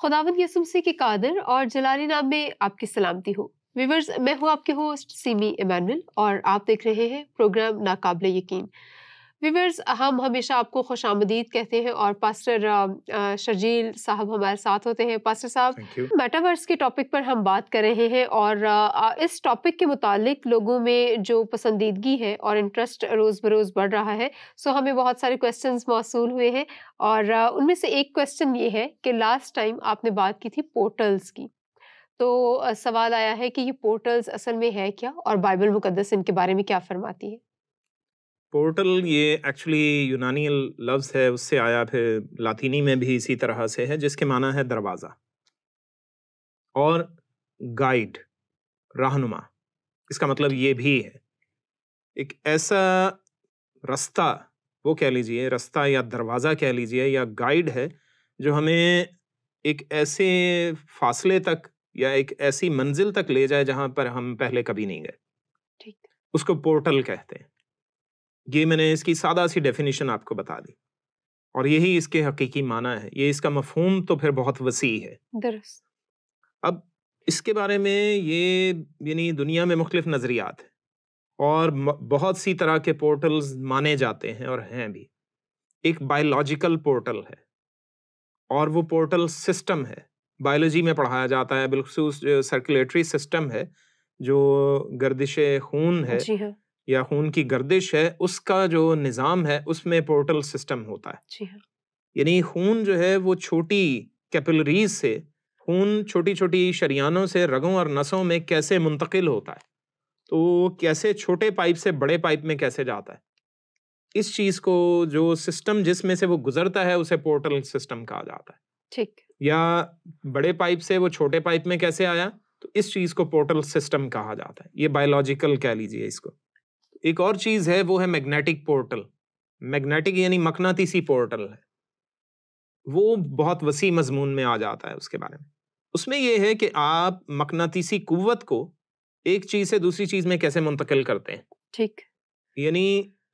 खुदावन यसुमसी से के कादर और जलाली नाम में आपकी सलामती हो विवर्स मैं हूँ आपके होस्ट सीमी इमानुल और आप देख रहे हैं प्रोग्राम नाकाबले यकीन वीवर्स हम हमेशा आपको खुश आमदीद कहते हैं और पास्टर शर्जील साहब हमारे साथ होते हैं पास्टर साहब मेटावर्स के टॉपिक पर हम बात कर रहे हैं और इस टॉपिक के मुतालिक लोगों में जो पसंदीदगी है और इंटरेस्ट रोज़ बरोज़ बढ़ रहा है सो हमें बहुत सारे क्वेश्चन मौसू हुए हैं और उनमें से एक क्वेश्चन ये है कि लास्ट टाइम आपने बात की थी पोर्टल्स की तो सवाल आया है कि ये पोर्टल्स असल में है क्या और बाइबल मुकदस इनके बारे में क्या फरमाती है पोर्टल ये एक्चुअली यूनानी लफ्ज़ है उससे आया फिर लातीनी में भी इसी तरह से है जिसके माना है दरवाज़ा और गाइड रहनुमा इसका मतलब ये भी है एक ऐसा रास्ता वो कह लीजिए रास्ता या दरवाज़ा कह लीजिए या गाइड है जो हमें एक ऐसे फासले तक या एक ऐसी मंजिल तक ले जाए जहाँ पर हम पहले कभी नहीं गए ठीक उसको पोर्टल कहते हैं ये मैंने इसकी सादा सी डेफिनेशन आपको बता दी और यही इसके हकीकी माना है ये इसका मफहूम तो फिर बहुत वसी है अब इसके बारे में ये यानी दुनिया में मुख्तफ नज़रियात हैं और बहुत सी तरह के पोर्टल्स माने जाते हैं और हैं भी एक बायोलॉजिकल पोर्टल है और वो पोर्टल सिस्टम है बायोलॉजी में पढ़ाया जाता है बिलखसूस सर्कुलेटरी सिस्टम है जो गर्दिश खून है, है हाँ। या खून की गर्दिश है उसका जो निज़ाम है उसमें पोर्टल सिस्टम होता है हाँ। यानी खून जो है वो छोटी कैपिलरीज से खून छोटी छोटी शरियानों से रगों और नसों में कैसे मुंतकिल होता है तो कैसे छोटे पाइप से बड़े पाइप में कैसे जाता है इस चीज़ को जो सिस्टम जिसमें से वो गुजरता है उसे पोर्टल सिस्टम कहा जाता है ठीक या बड़े पाइप से वो छोटे पाइप में कैसे आया तो इस चीज़ को पोर्टल सिस्टम कहा जाता है ये बायोलॉजिकल कह लीजिए इसको एक और चीज है वो है मैग्नेटिक पोर्टल मैग्नेटिक यानी मकनातीसी पोर्टल है वो बहुत वसी मजमून में आ जाता है उसके बारे में उसमें यह है कि आप मकनातीसी कुवत को एक चीज से दूसरी चीज में कैसे मुंतकिल करते हैं ठीक यानी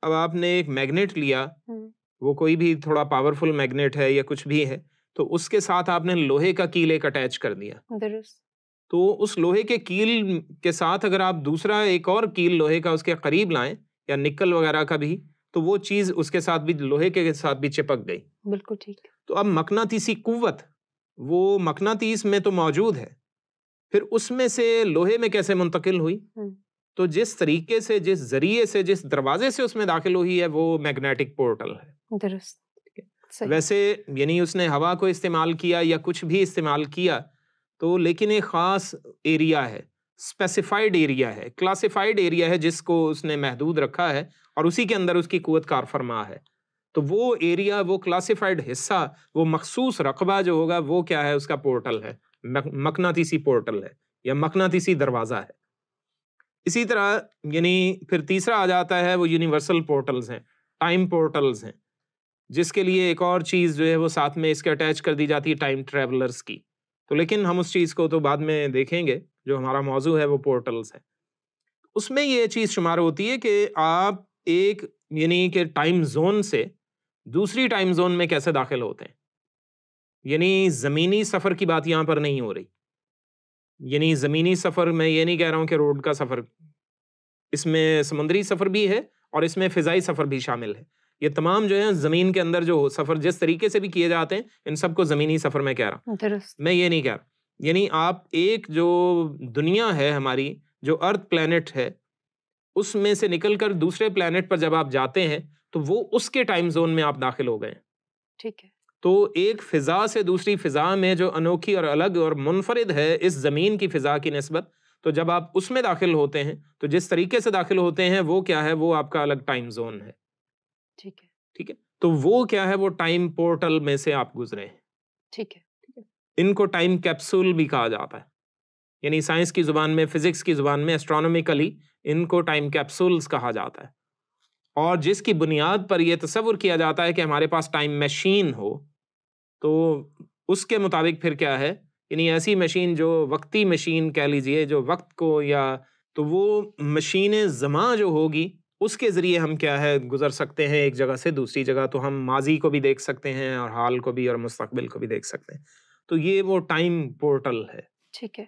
अब आपने एक मैग्नेट लिया वो कोई भी थोड़ा पावरफुल मैग्नेट है या कुछ भी है तो उसके साथ आपने लोहे का कील एक अटैच कर दिया तो उस लोहे के कील के साथ अगर आप दूसरा एक और कील लोहे का उसके करीब लाएं या निकल वगैरह का भी तो वो चीज़ उसके साथ भी लोहे के साथ भी चिपक गई बिल्कुल ठीक तो अब मकनातीसी कुवत वो मकनातीस में तो मौजूद है फिर उसमें से लोहे में कैसे मुंतकिल हुई तो जिस तरीके से जिस जरिए से जिस दरवाजे से उसमें दाखिल हुई है वो मैग्नेटिक पोर्टल है दुरुस्त वैसे यानी उसने हवा को इस्तेमाल किया या कुछ भी इस्तेमाल किया तो लेकिन एक ख़ास एरिया है स्पेसिफाइड एरिया है क्लासिफाइड एरिया है जिसको उसने महदूद रखा है और उसी के अंदर उसकी क़ुत कार फरमा है तो वो एरिया वो क्लासिफाइड हिस्सा वो मखसूस रकबा जो होगा वो क्या है उसका पोर्टल है मकनातीसी पोर्टल है या मकनातीसी दरवाज़ा है इसी तरह यानी फिर तीसरा आ जाता है वो यूनिवर्सल पोर्टल्स हैं टाइम पोर्टल्स हैं जिसके लिए एक और चीज़ जो है वो साथ में इसके अटैच कर दी जाती है टाइम ट्रेवलर्स की तो लेकिन हम उस चीज़ को तो बाद में देखेंगे जो हमारा मौजू है वो पोर्टल्स है उसमें ये चीज़ शुमार होती है कि आप एक यानी कि टाइम जोन से दूसरी टाइम जोन में कैसे दाखिल होते हैं यानी ज़मीनी सफ़र की बात यहाँ पर नहीं हो रही यानी ज़मीनी सफ़र मैं ये नहीं कह रहा हूँ कि रोड का सफ़र इसमें समुद्री सफ़र भी है और इसमें फ़िज़ाई सफ़र भी शामिल है ये तमाम जो है जमीन के अंदर जो सफर जिस तरीके से भी किए जाते हैं इन सबको जमीनी सफर में कह रहा हूँ मैं ये नहीं कह रहा यानी आप एक जो दुनिया है हमारी जो अर्थ प्लानट है उसमें से निकलकर दूसरे प्लानट पर जब आप जाते हैं तो वो उसके टाइम जोन में आप दाखिल हो गए ठीक है तो एक फ़िज़ा से दूसरी फ़िज़ा में जो अनोखी और अलग और मुनफरद है इस ज़मीन की फ़िज़ा की नस्बत तो जब आप उसमें दाखिल होते हैं तो जिस तरीके से दाखिल होते हैं वो क्या है वो आपका अलग टाइम जोन है ठीक है ठीक है तो वो क्या है वो टाइम पोर्टल में से आप गुजरे हैं ठीक है इनको टाइम कैप्सूल भी कहा जाता है यानी साइंस की जुबान में फिजिक्स की जुबान में एस्ट्रोनॉमिकली इनको टाइम कैप्सूल्स कहा जाता है और जिसकी बुनियाद पर यह तस्वुर किया जाता है कि हमारे पास टाइम मशीन हो तो उसके मुताबिक फिर क्या है यानी ऐसी मशीन जो वक्ती मशीन कह लीजिए जो वक्त को या तो वो मशीन ज़मा जो होगी उसके ज़रिए हम क्या है गुज़र सकते हैं एक जगह से दूसरी जगह तो हम माजी को भी देख सकते हैं और हाल को भी और मुस्तबिल को भी देख सकते हैं तो ये वो टाइम पोर्टल है ठीक है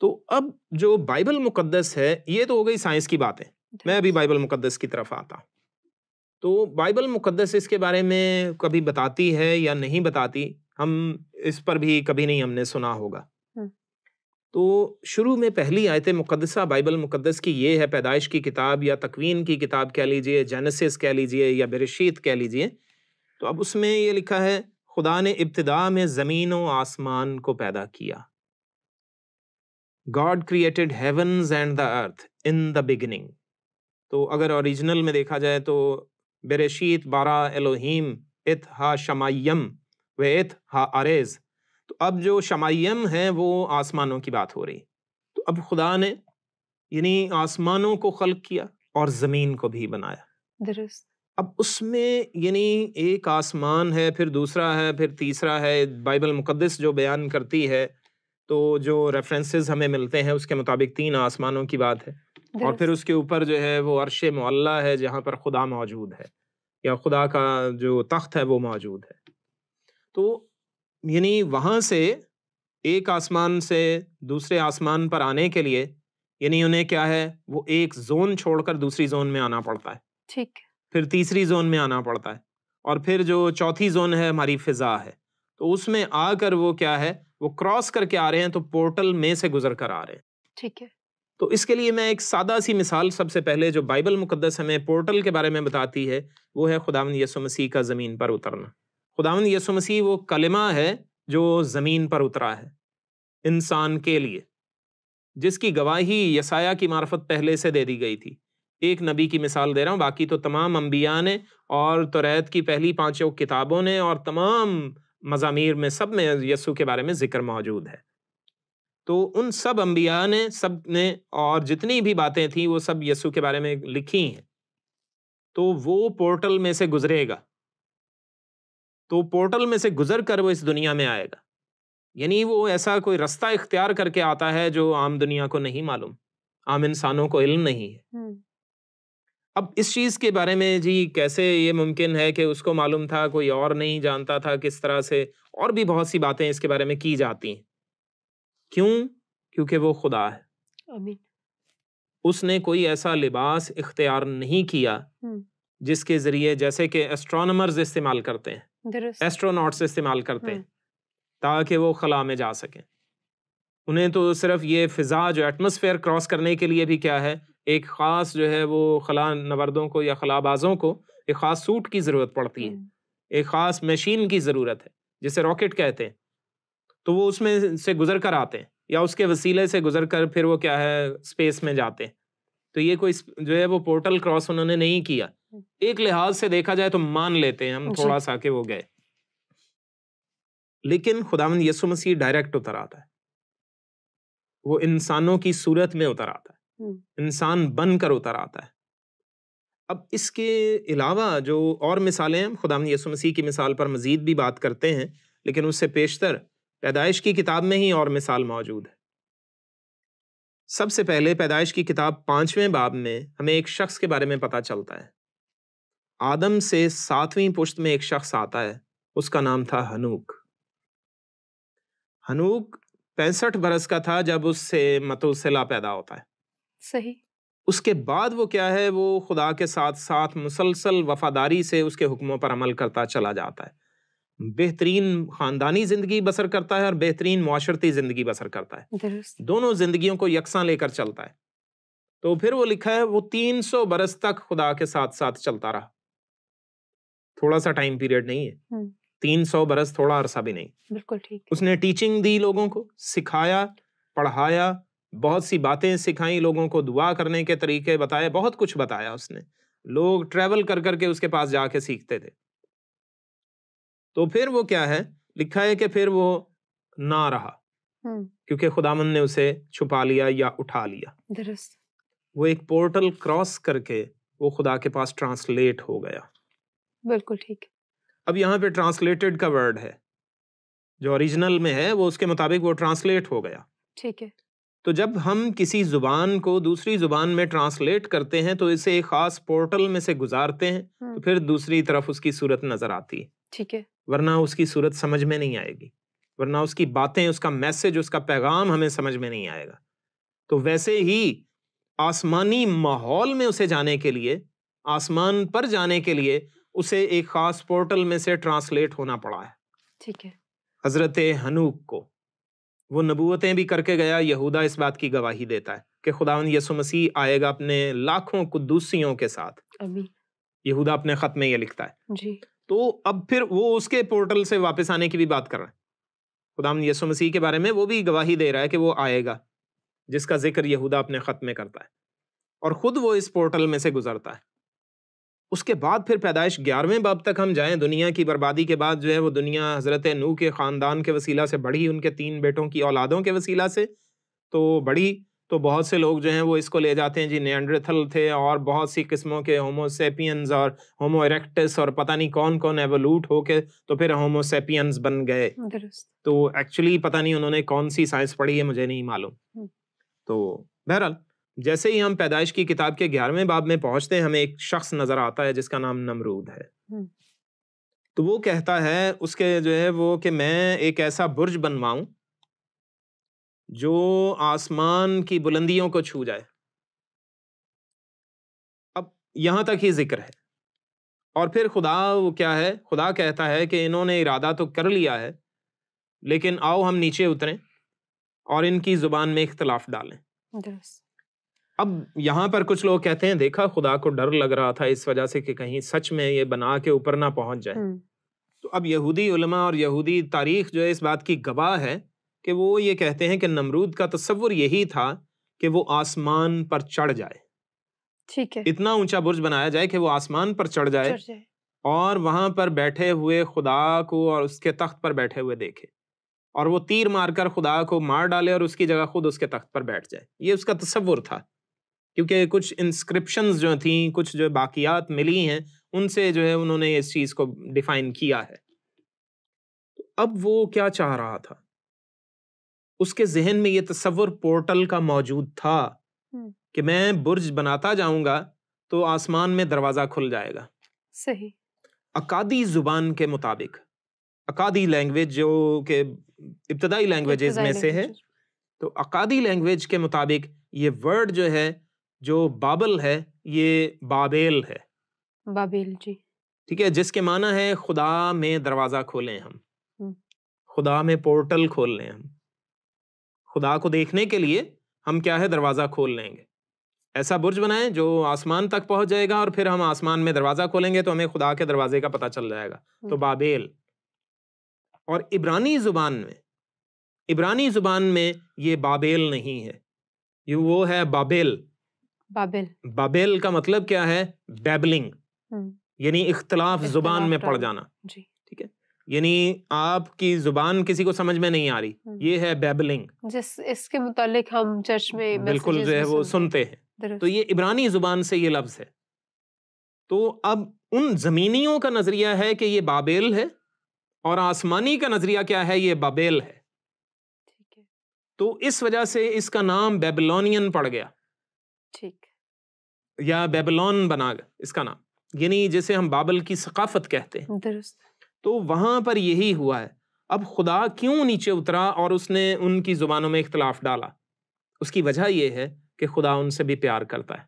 तो अब जो बाइबल मुकद्दस है ये तो हो गई साइंस की बातें मैं अभी बाइबल मुकद्दस की तरफ आता तो बाइबल मुकद्दस इसके बारे में कभी बताती है या नहीं बताती हम इस पर भी कभी नहीं हमने सुना होगा तो शुरू में पहली आयत मुकदसा बाइबल मुकदस की ये है पैदाइश की किताब या तकवीन की किताब कह लीजिए जेनेसिस कह लीजिए या बरशीत कह लीजिए तो अब उसमें ये लिखा है खुदा ने इब्तदा में ज़मीन व आसमान को पैदा किया God created heavens and the earth in the beginning तो अगर ओरिजिनल में देखा जाए तो बेरेशीत बारा एलोहीम इत हा शमायम व इत हा अरेज़ अब जो शमायम है वो आसमानों की बात हो रही तो अब खुदा ने यानी आसमानों को खल किया और ज़मीन को भी बनाया अब उसमें यानी एक आसमान है फिर दूसरा है फिर तीसरा है बाइबल मुकदस जो बयान करती है तो जो रेफरेंसेस हमें मिलते हैं उसके मुताबिक तीन आसमानों की बात है और फिर उसके ऊपर जो है वो अरश मोल्ला है जहाँ पर खुदा मौजूद है या खुदा का जो तख्त है वो मौजूद है तो यानी वहाँ से एक आसमान से दूसरे आसमान पर आने के लिए यानी उन्हें क्या है वो एक जोन छोड़कर दूसरी जोन में आना पड़ता है ठीक फिर तीसरी जोन में आना पड़ता है और फिर जो चौथी जोन है हमारी फिजा है तो उसमें आकर वो क्या है वो क्रॉस करके आ रहे हैं तो पोर्टल में से गुजर कर आ रहे हैं ठीक है तो इसके लिए मैं एक सादा सी मिसाल सबसे पहले जो बाइबल मुकदस हमें पोर्टल के बारे में बताती है वो है खुदा यसु मसीह का ज़मीन पर उतरना खुदावन यसु मसीह वो कलिमा है जो ज़मीन पर उतरा है इंसान के लिए जिसकी गवाही यसाया की मार्फत पहले से दे दी गई थी एक नबी की मिसाल दे रहा हूँ बाकी तो तमाम अम्बिया ने और तोरेत की पहली पांचों किताबों ने और तमाम मजामीर में सब में यसु के बारे में जिक्र मौजूद है तो उन सब अम्बिया ने सब ने और जितनी भी बातें थी वो सब यसु के बारे में लिखी हैं तो वो पोर्टल में से गुजरेगा तो पोर्टल में से गुजर कर वो इस दुनिया में आएगा यानी वो ऐसा कोई रास्ता इख्तियार करके आता है जो आम दुनिया को नहीं मालूम आम इंसानों को इल्म नहीं है अब इस चीज़ के बारे में जी कैसे ये मुमकिन है कि उसको मालूम था कोई और नहीं जानता था किस तरह से और भी बहुत सी बातें इसके बारे में की जाती हैं क्यों क्योंकि वो खुदा है उसने कोई ऐसा लिबास इख्तियार नहीं किया जिसके जरिए जैसे कि एस्ट्रोनर्स इस्तेमाल करते हैं एस्ट्रोनॉट्स इस्तेमाल करते हैं ताकि वो खला में जा सकें उन्हें तो सिर्फ ये फ़िज़ा जो एटमोसफेयर क्रॉस करने के लिए भी क्या है एक ख़ास जो है वो खला नवर्दों को या खलाबाजों को एक ख़ास सूट की ज़रूरत पड़ती है एक ख़ास मशीन की ज़रूरत है जिसे रॉकेट कहते हैं तो वो उसमें से गुजर कर आते हैं या उसके वसीले से गुजर कर फिर वो क्या है स्पेस में जाते हैं तो ये कोई जो है वो पोर्टल क्रॉस उन्होंने नहीं किया एक लिहाज से देखा जाए तो मान लेते हैं हम थोड़ा सा कि वो गए लेकिन खुदावंद यसु मसीह डायरेक्ट उतर आता है वो इंसानों की सूरत में उतर आता है हम्म। इंसान बनकर उतर आता है अब इसके अलावा जो और मिसालें हैं खुदाम यसु मसीह की मिसाल पर मजीद भी बात करते हैं लेकिन उससे पेशतर पैदाइश की किताब में ही और मिसाल मौजूद है सबसे पहले पैदाइश की किताब पांचवें बाब में हमें एक शख्स के बारे में पता चलता है आदम से सातवीं पुश्त में एक शख्स आता है उसका नाम था हनूक हनूक पैंसठ बरस का था जब उससे मतुसला पैदा होता है सही उसके बाद वो क्या है वो खुदा के साथ साथ मुसलसल वफादारी से उसके हुक्मों पर अमल करता चला जाता है बेहतरीन ख़ानदानी ज़िंदगी बसर करता है और बेहतरीन माशरती ज़िंदगी बसर करता है दोनों ज़िंदगियों को यकसा लेकर चलता है तो फिर वो लिखा है वो 300 बरस तक खुदा के साथ साथ चलता रहा थोड़ा सा टाइम पीरियड नहीं है तीन सौ बरस थोड़ा अरसा भी नहीं बिल्कुल ठीक उसने टीचिंग दी लोगों को सिखाया पढ़ाया बहुत सी बातें सिखाई लोगों को दुआ करने के तरीके बताए बहुत कुछ बताया उसने लोग ट्रेवल कर करके उसके पास जाके सीखते थे तो फिर वो क्या है लिखा है कि फिर वो ना रहा क्योंकि खुदामन ने उसे छुपा लिया या उठा लिया दरस्त वो एक पोर्टल क्रॉस करके वो खुदा के पास ट्रांसलेट हो गया बिल्कुल ठीक अब यहाँ पे ट्रांसलेटेड का वर्ड है जो ओरिजिनल में है वो उसके मुताबिक वो ट्रांसलेट हो गया ठीक है तो जब हम किसी ज़ुबान को दूसरी ज़ुबान में ट्रांसलेट करते हैं तो इसे एक ख़ास पोर्टल में से गुजारते हैं तो फिर दूसरी तरफ उसकी सूरत नज़र आती है ठीक है वरना उसकी सूरत समझ में नहीं आएगी वरना उसकी बातें उसका मैसेज उसका पैगाम हमें समझ में नहीं आएगा तो वैसे ही आसमानी माहौल में उसे जाने के लिए आसमान पर जाने के लिए उसे एक खास पोर्टल में से ट्रांसलेट होना पड़ा है ठीक है हजरत हनूक को वो नबूतें भी करके गया यहूदा इस बात की गवाही देता है कि खुदावन यसु मसीह आएगा अपने लाखों कुदूसियों के साथ यहूदा अपने खत में ये लिखता है जी तो अब फिर वो उसके पोर्टल से वापस आने की भी बात कर रहा है खुदा यसु मसीह के बारे में वो भी गवाही दे रहा है कि वो आएगा जिसका जिक्र यहूदा अपने खत में करता है और ख़ुद वो इस पोर्टल में से गुजरता है उसके बाद फिर पैदाइश ग्यारहवें बाब तक हम जाएं दुनिया की बर्बादी के बाद जो है वो दुनिया हज़रत नू के ख़ानदान के वसीला से बढ़ी उनके तीन बेटों की औलादों के वसीला से तो बढ़ी तो बहुत से लोग जो हैं वो इसको ले जाते हैं जी नियंड्रथल थे और बहुत सी किस्मों के होमोसेपियंस और होमो इरेक्टस और पता नहीं कौन कौन एवोलूट होके तो फिर होमोसेपियंस बन गए तो एक्चुअली पता नहीं उन्होंने कौन सी साइंस पढ़ी है मुझे नहीं मालूम हम्म। तो बहरहाल जैसे ही हम पैदाइश की किताब के ग्यारहवें बाब में पहुंचते हैं हमें एक शख्स नजर आता है जिसका नाम नमरूद है तो वो कहता है उसके जो है वो कि मैं एक ऐसा बुर्ज बनवाऊं जो आसमान की बुलंदियों को छू जाए अब यहां तक ही जिक्र है और फिर खुदा वो क्या है खुदा कहता है कि इन्होंने इरादा तो कर लिया है लेकिन आओ हम नीचे उतरें और इनकी ज़ुबान में इख्तलाफ डालें अब यहाँ पर कुछ लोग कहते हैं देखा खुदा को डर लग रहा था इस वजह से कि कहीं सच में ये बना के ऊपर ना पहुंच जाए हम्म। तो अब यहूदी उलमा और यहूदी तारीख जो है इस बात की गवाह है कि वो ये कहते हैं कि नमरूद का तस्वुर यही था कि वो आसमान पर चढ़ जाए ठीक है इतना ऊंचा बुर्ज बनाया जाए कि वो आसमान पर चढ़ जाए, और वहां पर बैठे हुए खुदा को और उसके तख्त पर बैठे हुए देखे और वो तीर मारकर खुदा को मार डाले और उसकी जगह खुद उसके तख्त पर बैठ जाए ये उसका तस्वुर था क्योंकि कुछ इंस्क्रिप्शन जो थी कुछ जो बाकियात मिली हैं उनसे जो है उन्होंने इस चीज़ को डिफाइन किया है अब वो क्या चाह रहा था उसके जहन में ये तस्वुर पोर्टल का मौजूद था कि मैं बुर्ज बनाता जाऊंगा तो आसमान में दरवाज़ा खुल जाएगा सही अकादी जुबान के मुताबिक अकादी लैंग्वेज जो के इब्तदाई लैंग्वेजेस में से है तो अकादी लैंग्वेज के मुताबिक ये वर्ड जो है जो बाबल है ये बाबेल है बाबेल जी ठीक है जिसके माना है खुदा में दरवाज़ा खोलें हम खुदा में पोर्टल खोल लें हम खुदा को देखने के लिए हम क्या है दरवाज़ा खोल लेंगे ऐसा बुर्ज बनाएं जो आसमान तक पहुंच जाएगा और फिर हम आसमान में दरवाज़ा खोलेंगे तो हमें खुदा के दरवाजे का पता चल जाएगा तो बाबेल और इब्रानी ज़ुबान में इब्रानी ज़ुबान में ये बाबेल नहीं है ये वो है बाबेल बाबिल बाबिल का मतलब क्या है बेबलिंग यानी इख्तलाफ जुबान में पड़ जाना जी ठीक है यानी आपकी जुबान किसी को समझ में नहीं आ रही ये है बेबलिंग जिस इसके मुतालिक हम चर्च में बिल्कुल जो है वो सुनते हैं तो ये इब्रानी जुबान से ये लफ्ज है तो अब उन जमीनियों का नजरिया है कि ये बाबेल है और आसमानी का नजरिया क्या है ये बाबेल है तो इस वजह से इसका नाम बेबलोनियन पड़ गया ठीक या बेबलोन बना इसका नाम यानी जैसे हम बाबल की सकाफत कहते हैं तो वहां पर यही हुआ है अब खुदा क्यों नीचे उतरा और उसने उनकी जुबानों में इख्तलाफ डाला उसकी वजह यह है कि खुदा उनसे भी प्यार करता है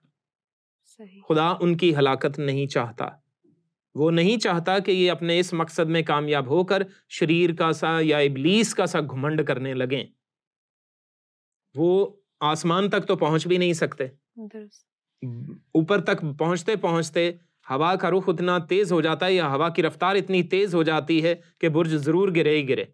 सही। खुदा उनकी हलाकत नहीं चाहता वो नहीं चाहता कि ये अपने इस मकसद में कामयाब होकर शरीर का सा या इबलीस का सा घुमंड करने लगें वो आसमान तक तो पहुंच भी नहीं सकते ऊपर तक पहुंचते पहुंचते हवा का रुख उतना तेज हो जाता है या हवा की रफ्तार इतनी तेज हो जाती है कि बुर्ज जरूर गिरे ही गिरे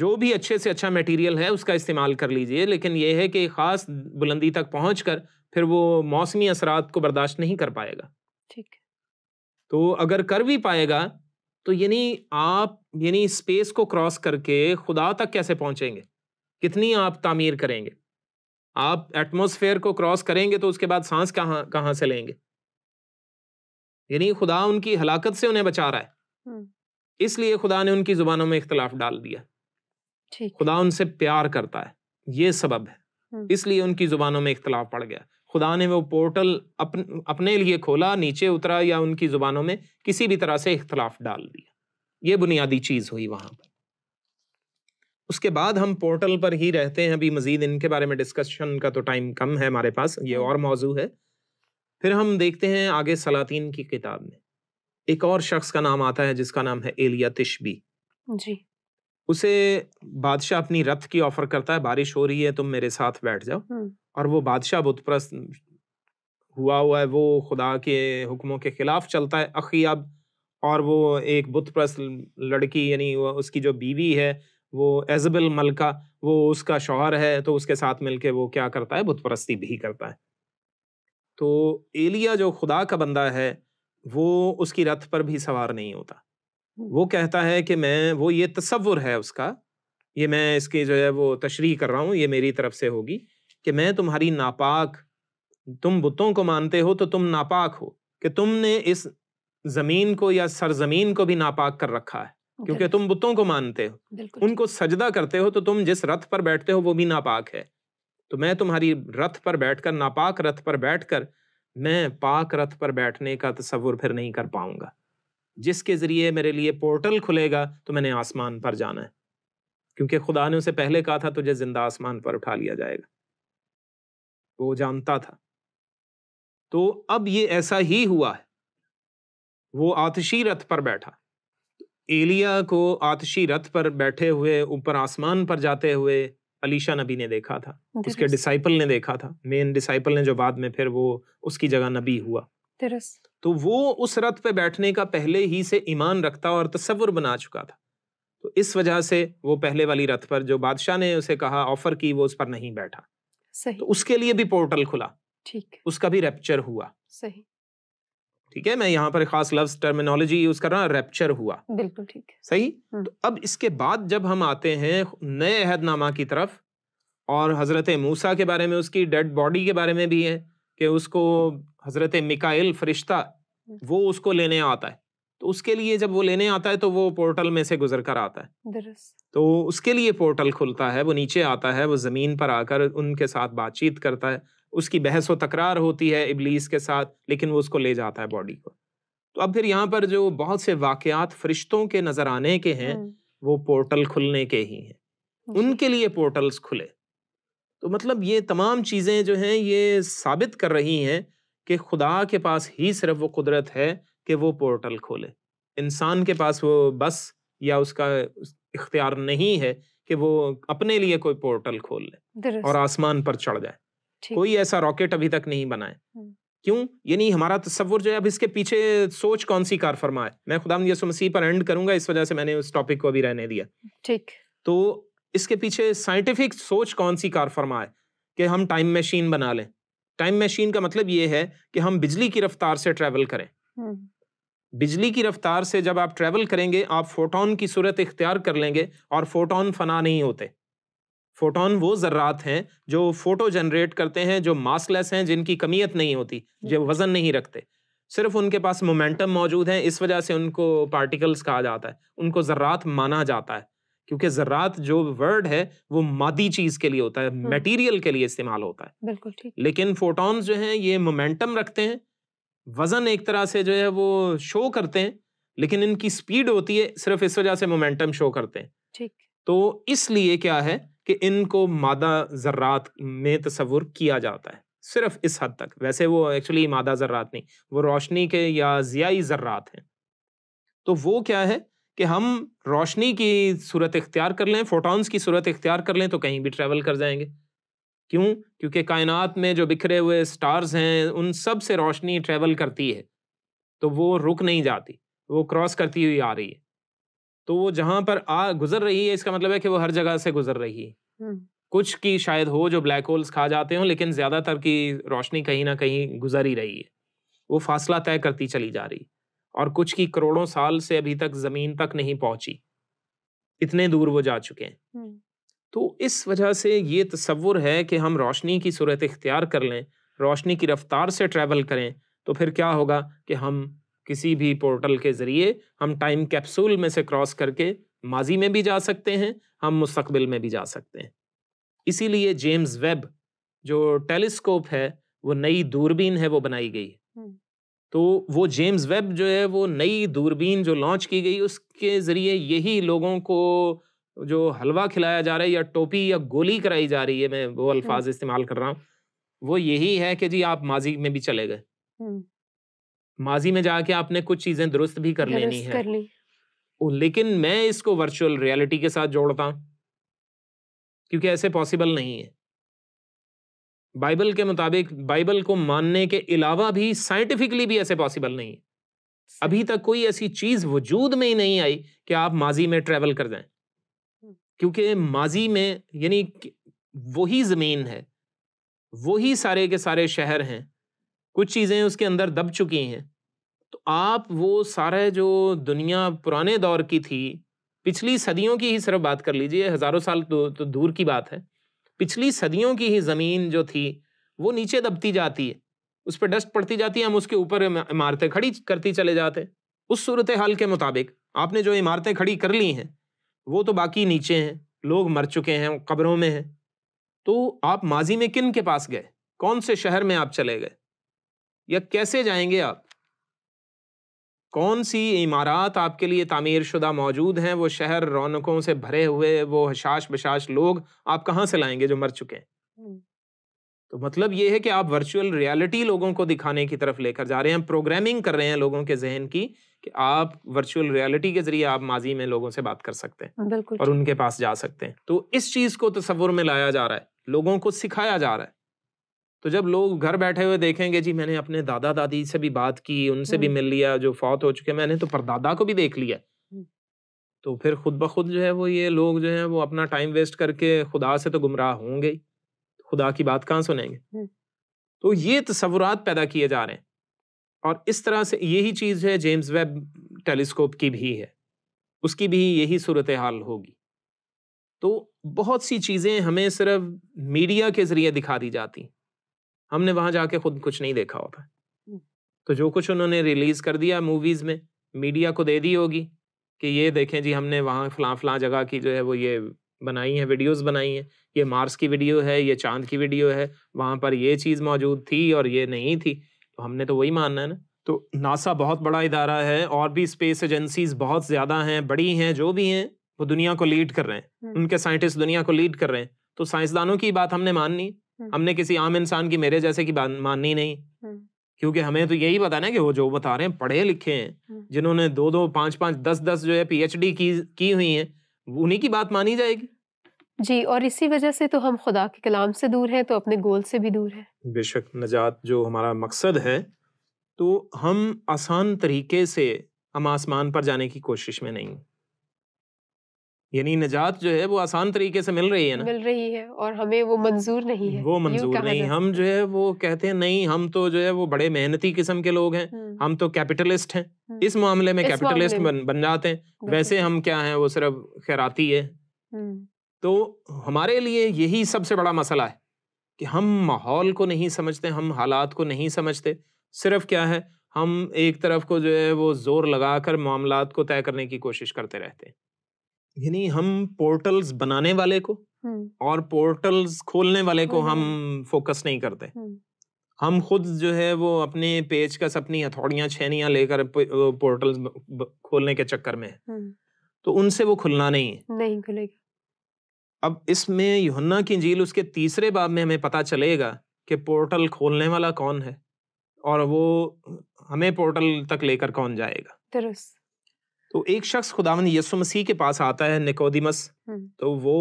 जो भी अच्छे से अच्छा मटेरियल है उसका इस्तेमाल कर लीजिए लेकिन यह है कि ख़ास बुलंदी तक पहुंच कर फिर वो मौसमी असरात को बर्दाश्त नहीं कर पाएगा ठीक तो अगर कर भी पाएगा तो यानी आप यानी स्पेस को क्रॉस करके खुदा तक कैसे पहुंचेंगे कितनी आप तामीर करेंगे आप एटमोसफेयर को क्रॉस करेंगे तो उसके बाद सांस कहाँ कहाँ से लेंगे यानी खुदा उनकी हलाकत से उन्हें बचा रहा है इसलिए खुदा ने उनकी जुबानों में इख्तलाफ डाल दिया खुदा उनसे प्यार करता है ये सबब है इसलिए उनकी जुबानों में इख्तलाफ पड़ गया खुदा ने वो पोर्टल अपन, अपने लिए खोला नीचे उतरा या उनकी जुबानों में किसी भी तरह से इख्तलाफ डाल दिया ये बुनियादी चीज़ हुई वहां पर उसके बाद हम पोर्टल पर ही रहते हैं अभी मजीद इनके बारे में डिस्कशन का तो टाइम कम है हमारे पास ये हम्म। और मौजू है फिर हम देखते हैं आगे सलातीन की किताब में एक और शख्स का नाम आता है जिसका नाम है एलिया तिशबी जी उसे बादशाह अपनी रथ की ऑफर करता है बारिश हो रही है तुम मेरे साथ बैठ जाओ हम्म। और वो बादशाह बुतप्रस्त हुआ हुआ है वो खुदा के हुक्मों के खिलाफ चलता है अखियाब और वो एक बुतप्रस्त लड़की यानी उसकी जो बीवी है वो एजबल मलका वो उसका शौहर है तो उसके साथ मिलके वो क्या करता है बुतप्रस्ती भी करता है तो एलिया जो खुदा का बंदा है वो उसकी रथ पर भी सवार नहीं होता वो कहता है कि मैं वो ये तस्वुर है उसका ये मैं इसकी जो है वो तशरी कर रहा हूँ ये मेरी तरफ से होगी कि मैं तुम्हारी नापाक तुम बुतों को मानते हो तो तुम नापाक हो कि तुमने इस ज़मीन को या सरजमीन को भी नापाक कर रखा है क्योंकि तुम बुतों को मानते हो उनको सजदा करते हो तो तुम जिस रथ पर बैठते हो वो भी नापाक है तो मैं तुम्हारी रथ पर बैठकर नापाक रथ पर बैठकर मैं पाक रथ पर बैठने का तस्वुर फिर नहीं कर पाऊंगा जिसके ज़रिए मेरे लिए पोर्टल खुलेगा तो मैंने आसमान पर जाना है क्योंकि खुदा ने उसे पहले कहा था तुझे जिंदा आसमान पर उठा लिया जाएगा वो जानता था तो अब ये ऐसा ही हुआ है वो आतशी रथ पर बैठा एलिया को आतशी रथ पर बैठे हुए ऊपर आसमान पर जाते हुए अलीशा नबी ने देखा था उसके डिसाइपल ने देखा था मेन डिसाइपल ने जो बाद में फिर वो उसकी जगह नबी हुआ तो वो उस रथ पे बैठने का पहले ही से ईमान रखता और तस्वुर बना चुका था तो इस वजह से वो पहले वाली रथ पर जो बादशाह ने उसे कहा ऑफर की वो उस पर नहीं बैठा सही तो उसके लिए भी पोर्टल खुला ठीक उसका भी रेप्चर हुआ सही ठीक है मैं यहाँ पर खास लव टर्मिनोलॉजी यूज कर रहा हूँ रेप्चर हुआ बिल्कुल ठीक है सही हम्म। तो अब इसके बाद जब हम आते हैं नए अहदनामा की तरफ और हज़रत मूसा के बारे में उसकी डेड बॉडी के बारे में भी है कि उसको हज़रत मिकाइल फरिश्ता हम्म। वो उसको लेने आता है तो उसके लिए जब वो लेने आता है तो वो पोर्टल में से गुजर कर आता है तो उसके लिए पोर्टल खुलता है वो नीचे आता है वो ज़मीन पर आकर उनके साथ बातचीत करता है उसकी बहस व तकरार होती है इबलीस के साथ लेकिन वो उसको ले जाता है बॉडी को तो अब फिर यहाँ पर जो बहुत से वाकयात फरिश्तों के नजर आने के हैं वो पोर्टल खुलने के ही हैं उनके लिए पोर्टल्स खुले तो मतलब ये तमाम चीज़ें जो हैं ये साबित कर रही हैं कि खुदा के पास ही सिर्फ वो कुदरत है कि वो पोर्टल खोले इंसान के पास वो बस या उसका इख्तियार नहीं है कि वो अपने लिए कोई पोर्टल खोल ले और आसमान पर चढ़ जाए कोई ऐसा रॉकेट अभी तक नहीं बना है क्यों नहीं हमारा तस्वुर जो है अब इसके पीछे सोच कौन सी कार फरमा है मैं खुदा यसु मसीह पर एंड करूंगा इस वजह से मैंने उस टॉपिक को अभी रहने दिया ठीक तो इसके पीछे साइंटिफिक सोच कौन सी कार फरमा है कि हम टाइम मशीन बना लें टाइम मशीन का मतलब ये है कि हम बिजली की रफ्तार से ट्रेवल करें बिजली की रफ्तार से जब आप ट्रेवल करेंगे आप फोटोन की सूरत इख्तियार कर लेंगे और फोटोन फना नहीं होते फोटोन वो जर्रात हैं जो फोटो जनरेट करते हैं जो मासलेस हैं जिनकी कमियत नहीं होती जो वजन नहीं रखते सिर्फ उनके पास मोमेंटम मौजूद है इस वजह से उनको पार्टिकल्स कहा जाता है उनको जर्रात माना जाता है क्योंकि जर्रात जो वर्ड है वो मादी चीज के लिए होता है मटेरियल के लिए इस्तेमाल होता है बिल्कुल ठीक लेकिन फोटोन जो हैं ये मोमेंटम रखते हैं वजन एक तरह से जो है वो शो करते हैं लेकिन इनकी स्पीड होती है सिर्फ इस वजह से मोमेंटम शो करते हैं ठीक तो इसलिए क्या है कि इनको मादा ज़र्रात में तस्वुर किया जाता है सिर्फ इस हद तक वैसे वो एक्चुअली मादा ज़रात नहीं वो रोशनी के या ज़ियाई ज़रात हैं तो वो क्या है कि हम रोशनी की सूरत इख्तियार कर लें फोटॉन्स की सूरत इख्तियार कर लें तो कहीं भी ट्रैवल कर जाएंगे क्यों क्योंकि कायनात में जो बिखरे हुए स्टार्स हैं उन सब से रोशनी ट्रैवल करती है तो वो रुक नहीं जाती वो क्रॉस करती हुई आ रही है तो वो जहां पर आ गुजर रही है इसका मतलब है कि वो हर जगह से गुजर रही है कुछ की शायद हो जो ब्लैक होल्स खा जाते हो लेकिन ज्यादातर की रोशनी कहीं ना कहीं गुजर ही रही है वो फासला तय करती चली जा रही और कुछ की करोड़ों साल से अभी तक जमीन तक नहीं पहुंची इतने दूर वो जा चुके हैं तो इस वजह से ये तस्वुर है कि हम रोशनी की सूरत इख्तियार कर लें रोशनी की रफ्तार से ट्रेवल करें तो फिर क्या होगा कि हम किसी भी पोर्टल के ज़रिए हम टाइम कैप्सूल में से क्रॉस करके माजी में भी जा सकते हैं हम मुस्तबिल में भी जा सकते हैं इसीलिए जेम्स वेब जो टेलीस्कोप है वो नई दूरबीन है वो बनाई गई है तो वो जेम्स वेब जो है वो नई दूरबीन जो लॉन्च की गई उसके ज़रिए यही लोगों को जो हलवा खिलाया जा रहा है या टोपी या गोली कराई जा रही है मैं वो अल्फाज इस्तेमाल कर रहा हूँ वो यही है कि जी आप माजी में भी चले गए माजी में जाके आपने कुछ चीजें दुरुस्त भी कर लेनी है कर ली। लेकिन मैं इसको वर्चुअल रियलिटी के साथ जोड़ता क्योंकि ऐसे पॉसिबल नहीं है बाइबल के मुताबिक बाइबल को मानने के अलावा भी साइंटिफिकली भी ऐसे पॉसिबल नहीं है अभी तक कोई ऐसी चीज वजूद में ही नहीं आई कि आप माजी में ट्रेवल कर जाए हम्म। क्योंकि माजी में यानी वही जमीन है वही सारे के सारे शहर हैं कुछ चीज़ें उसके अंदर दब चुकी हैं तो आप वो सारे जो दुनिया पुराने दौर की थी पिछली सदियों की ही सिर्फ बात कर लीजिए हज़ारों साल तो, तो दूर की बात है पिछली सदियों की ही ज़मीन जो थी वो नीचे दबती जाती है उस पर डस्ट पड़ती जाती है हम उसके ऊपर इमारतें खड़ी करती चले जाते उस सूरत हाल के मुताबिक आपने जो इमारतें खड़ी कर ली हैं वो तो बाकी नीचे हैं लोग मर चुके हैं कब्रों में हैं तो आप माजी में किन के पास गए कौन से शहर में आप चले गए या कैसे जाएंगे आप कौन सी इमारत आपके लिए तामीर शुदा मौजूद हैं वो शहर रौनकों से भरे हुए वो हशाश बशाश लोग आप कहाँ से लाएंगे जो मर चुके हैं तो मतलब ये है कि आप वर्चुअल रियलिटी लोगों को दिखाने की तरफ लेकर जा रहे हैं प्रोग्रामिंग कर रहे हैं लोगों के जहन की कि आप वर्चुअल रियलिटी के जरिए आप माजी में लोगों से बात कर सकते हैं और उनके पास जा सकते हैं तो इस चीज़ को तस्वुर में लाया जा रहा है लोगों को सिखाया जा रहा है तो जब लोग घर बैठे हुए देखेंगे जी मैंने अपने दादा दादी से भी बात की उनसे भी हम्म। मिल लिया जो फौत हो चुके मैंने तो परदादा को भी देख लिया हम्म। तो फिर खुद ब खुद जो है वो ये लोग जो है वो अपना टाइम वेस्ट करके खुदा से तो गुमराह होंगे ही खुदा की बात कहाँ सुनेंगे हम्म। तो ये तस्वुरात पैदा किए जा रहे हैं और इस तरह से यही चीज़ है जेम्स वेब टेलीस्कोप की भी है उसकी भी यही सूरत हाल होगी तो बहुत सी चीज़ें हमें सिर्फ मीडिया के ज़रिए दिखा दी जाती हमने वहां जाके खुद कुछ नहीं देखा होता हम्म। तो जो कुछ उन्होंने रिलीज कर दिया मूवीज में मीडिया को दे दी होगी कि ये देखें जी हमने वहाँ फला फला जगह की जो है वो ये बनाई हैं वीडियोस बनाई हैं ये मार्स की वीडियो है ये चांद की वीडियो है वहाँ पर ये चीज़ मौजूद थी और ये नहीं थी तो हमने तो वही मानना है ना तो नासा बहुत बड़ा इदारा है और भी स्पेस एजेंसीज बहुत ज़्यादा हैं बड़ी हैं जो भी हैं वो दुनिया को लीड कर रहे हैं हम्म। उनके साइंटिस्ट दुनिया को लीड कर रहे हैं तो साइंसदानों की बात हमने माननी हम्म। हमने किसी आम इंसान की मेरे जैसे की माननी नहीं हम्म। क्योंकि हमें तो यही पता ना कि वो जो बता रहे हैं पढ़े लिखे हैं हम्म। जिन्होंने दो दो पांच पांच दस दस जो है पीएचडी की की हुई है उन्हीं की बात मानी जाएगी जी और इसी वजह से तो हम खुदा के कलाम से दूर हैं तो अपने गोल से भी दूर हैं बेशक नजात जो हमारा मकसद है तो हम आसान तरीके से हम आसमान पर जाने की कोशिश में नहीं यानी निजात जो है वो आसान तरीके से मिल रही है ना मिल रही है और हमें वो मंजूर नहीं है वो मंजूर नहीं हम जो है वो कहते हैं नहीं हम तो जो है वो बड़े मेहनती किस्म के लोग हैं हम्म। हम तो कैपिटलिस्ट हैं हम्म। इस मामले में कैपिटलिस्ट बन, बन जाते हैं वैसे हम क्या हैं वो सिर्फ खैराती है हम्म। तो हमारे लिए यही सबसे बड़ा मसला है कि हम माहौल को नहीं समझते हम हालात को नहीं समझते सिर्फ क्या है हम एक तरफ को जो है वो जोर लगाकर मामला को तय करने की कोशिश करते रहते हैं यानी हम पोर्टल्स बनाने वाले को हम्म। और पोर्टल्स खोलने वाले को हम्म, हम हम्म। फोकस नहीं करते हम खुद जो है वो अपने पेज का सपनी हथौड़ियां छैनियां लेकर पोर्टल्स खोलने के चक्कर में तो उनसे वो खुलना नहीं है नहीं खुलेगा अब इसमें युहन्ना की झील उसके तीसरे बाब में हमें पता चलेगा कि पोर्टल खोलने वाला कौन है और वो हमें पोर्टल तक लेकर कौन जाएगा दुरुस्त तो एक शख्स खुदावन यसु मसीह के पास आता है निकोदिमस तो वो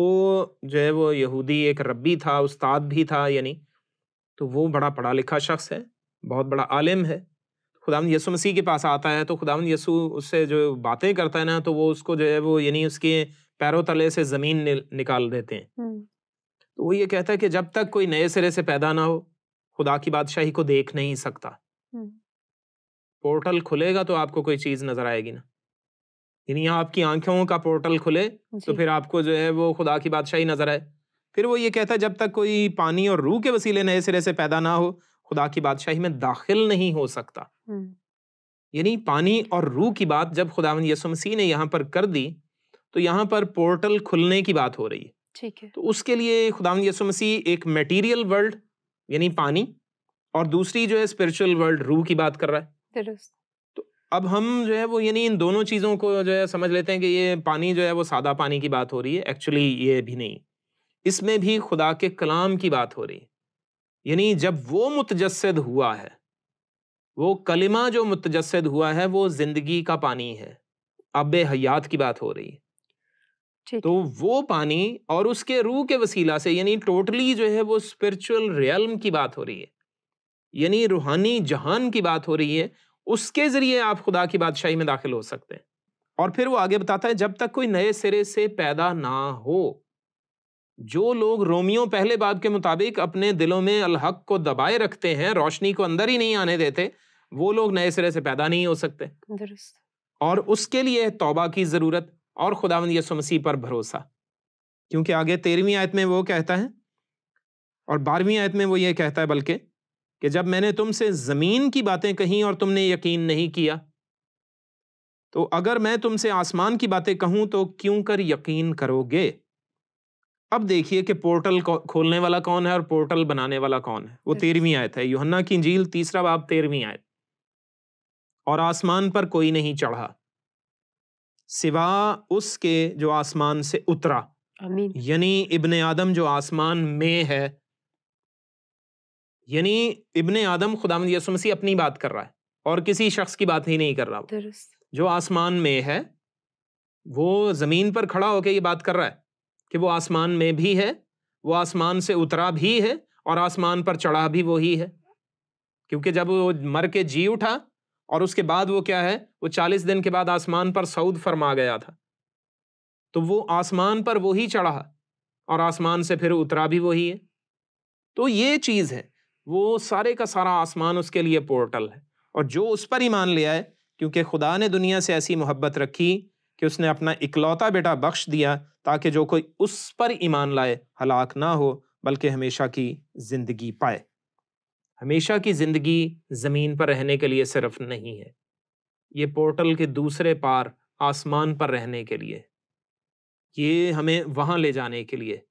जो है वो यहूदी एक रब्बी था उस्ताद भी था यानी तो वो बड़ा पढ़ा लिखा शख्स है बहुत बड़ा आलिम है खुदावन यसु मसीह के पास आता है तो खुदावन यसु उससे जो बातें करता है ना तो वो उसको जो है वो यानी उसके पैरों तले से ज़मीन निकाल देते हैं तो वो ये कहता है कि जब तक कोई नए सिरे से पैदा ना हो खुदा की बादशाही को देख नहीं सकता पोर्टल खुलेगा तो आपको कोई चीज़ नज़र आएगी ना यानी यहाँ आपकी आंखों का पोर्टल खुले तो फिर आपको जो है वो खुदा की बादशाही नजर आए फिर वो ये कहता है जब तक कोई पानी और रूह के वसीले नए सिरे से पैदा ना हो खुदा की बादशाही में दाखिल नहीं हो सकता यानी पानी और रूह की बात जब खुदावन यसु मसीह ने यहाँ पर कर दी तो यहाँ पर पोर्टल खुलने की बात हो रही है ठीक है तो उसके लिए खुदावन यसु मसीह एक मेटीरियल वर्ल्ड यानी पानी और दूसरी जो है स्पिरिचुअल वर्ल्ड रूह की बात कर रहा है अब हम जो है वो यानी इन दोनों चीज़ों को जो है समझ लेते हैं कि ये पानी जो है वो सादा पानी की बात हो रही है एक्चुअली ये भी नहीं इसमें भी खुदा के कलाम की बात हो रही है यानी जब वो मुतजसद हुआ है वो कलिमा जो मुतजसद हुआ है वो ज़िंदगी का पानी है अब हयात की बात हो रही है तो वो पानी और उसके रूह के वसीला से यानी टोटली जो है वो स्पिरिचुअल रियलम की बात हो रही है यानी रूहानी जहान की बात हो रही है उसके जरिए आप खुदा की बादशाही में दाखिल हो सकते हैं और फिर वो आगे बताता है जब तक कोई नए सिरे से पैदा ना हो जो लोग रोमियो पहले बाब के मुताबिक अपने दिलों में अलहक को दबाए रखते हैं रोशनी को अंदर ही नहीं आने देते वो लोग नए सिरे से पैदा नहीं हो सकते और उसके लिए तौबा की ज़रूरत और खुदावंद यसु मसीह पर भरोसा क्योंकि आगे तेरहवीं आयत में वो कहता है और बारहवीं आयत में वो ये कहता है बल्कि कि जब मैंने तुमसे ज़मीन की बातें कहीं और तुमने यकीन नहीं किया तो अगर मैं तुमसे आसमान की बातें कहूं तो क्यों कर यकीन करोगे अब देखिए कि पोर्टल खोलने वाला कौन है और पोर्टल बनाने वाला कौन है वो तेरहवीं आयत है योहन्ना की झील तीसरा बाब तेरहवीं आयत और आसमान पर कोई नहीं चढ़ा सिवा उसके जो आसमान से उतरा यानी इब्ने आदम जो आसमान में है यानी इब्ने आदम खुदाम यसुमसी अपनी बात कर रहा है और किसी शख्स की बात ही नहीं कर रहा जो आसमान में है वो ज़मीन पर खड़ा होकर ये बात कर रहा है कि वो आसमान में भी है वो आसमान से उतरा भी है और आसमान पर चढ़ा भी वही है क्योंकि जब वो मर के जी उठा और उसके बाद वो क्या है वो चालीस दिन के बाद आसमान पर सऊद फरमा गया था तो वो आसमान पर वही चढ़ा और आसमान से फिर उतरा भी वही है तो ये चीज़ है वो सारे का सारा आसमान उसके लिए पोर्टल है और जो उस पर ईमान ले आए क्योंकि खुदा ने दुनिया से ऐसी मोहब्बत रखी कि उसने अपना इकलौता बेटा बख्श दिया ताकि जो कोई उस पर ईमान लाए हलाक ना हो बल्कि हमेशा की ज़िंदगी पाए हमेशा की ज़िंदगी ज़मीन पर रहने के लिए सिर्फ नहीं है ये पोर्टल के दूसरे पार आसमान पर रहने के लिए ये हमें वहाँ ले जाने के लिए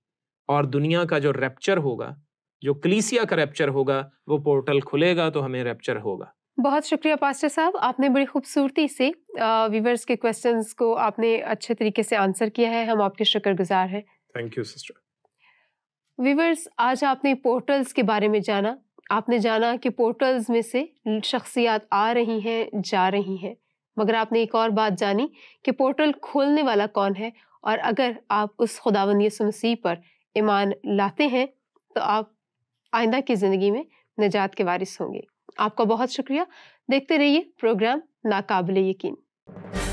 और दुनिया का जो रैप्चर होगा जो क्लीसिया का रैप्चर होगा वो पोर्टल खुलेगा तो हमें रैप्चर होगा बहुत शुक्रिया पास्टर साहब आपने बड़ी खूबसूरती से व्यूवर्स के क्वेश्चंस को आपने अच्छे तरीके से आंसर किया है हम आपके शुक्रगुजार हैं थैंक यू सिस्टर व्यूवर्स आज आपने पोर्टल्स के बारे में जाना आपने जाना कि पोर्टल्स में से शख्सियात आ रही हैं जा रही हैं मगर आपने एक और बात जानी कि पोर्टल खोलने वाला कौन है और अगर आप उस खुदावंदी मसीह पर ईमान लाते हैं तो आप आइंदा की ज़िंदगी में निजात के वारिस होंगे आपका बहुत शुक्रिया देखते रहिए प्रोग्राम नाकाबिल यकीन